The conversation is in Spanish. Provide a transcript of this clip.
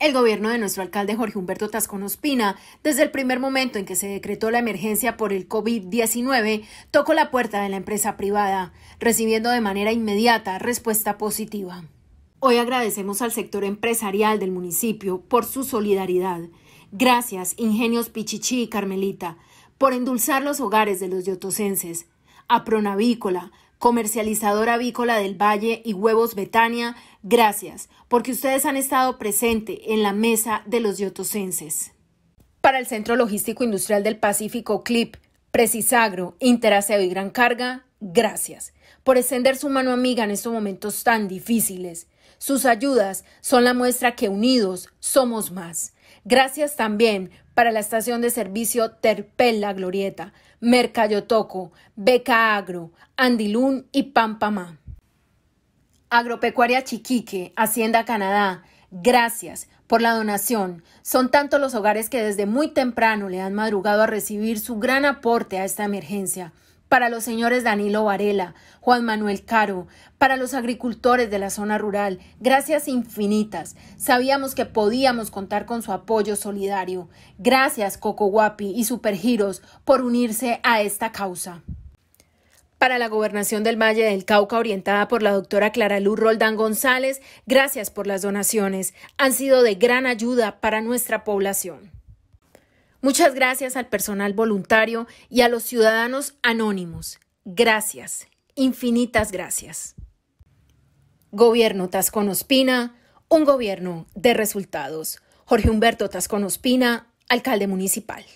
El gobierno de nuestro alcalde Jorge Humberto Tascón Ospina, desde el primer momento en que se decretó la emergencia por el COVID-19, tocó la puerta de la empresa privada, recibiendo de manera inmediata respuesta positiva. Hoy agradecemos al sector empresarial del municipio por su solidaridad. Gracias, Ingenios Pichichi y Carmelita, por endulzar los hogares de los yotocenses. a Pronavícola comercializadora avícola del Valle y Huevos Betania, gracias, porque ustedes han estado presente en la mesa de los yotocenses. Para el Centro Logístico Industrial del Pacífico, CLIP, Precisagro, Interaseo y Gran Carga, Gracias por extender su mano amiga en estos momentos tan difíciles. Sus ayudas son la muestra que unidos somos más. Gracias también para la estación de servicio Terpel La Glorieta, Mercayotoco, Beca Agro, Andilún y Pampamá. Agropecuaria Chiquique, Hacienda Canadá, gracias por la donación. Son tantos los hogares que desde muy temprano le han madrugado a recibir su gran aporte a esta emergencia para los señores Danilo Varela, Juan Manuel Caro, para los agricultores de la zona rural. Gracias infinitas. Sabíamos que podíamos contar con su apoyo solidario. Gracias Coco Guapi y Supergiros por unirse a esta causa. Para la gobernación del Valle del Cauca, orientada por la doctora Clara Luz Roldán González, gracias por las donaciones. Han sido de gran ayuda para nuestra población. Muchas gracias al personal voluntario y a los ciudadanos anónimos. Gracias, infinitas gracias. Gobierno Tascón-Ospina, un gobierno de resultados. Jorge Humberto Tascón-Ospina, alcalde municipal.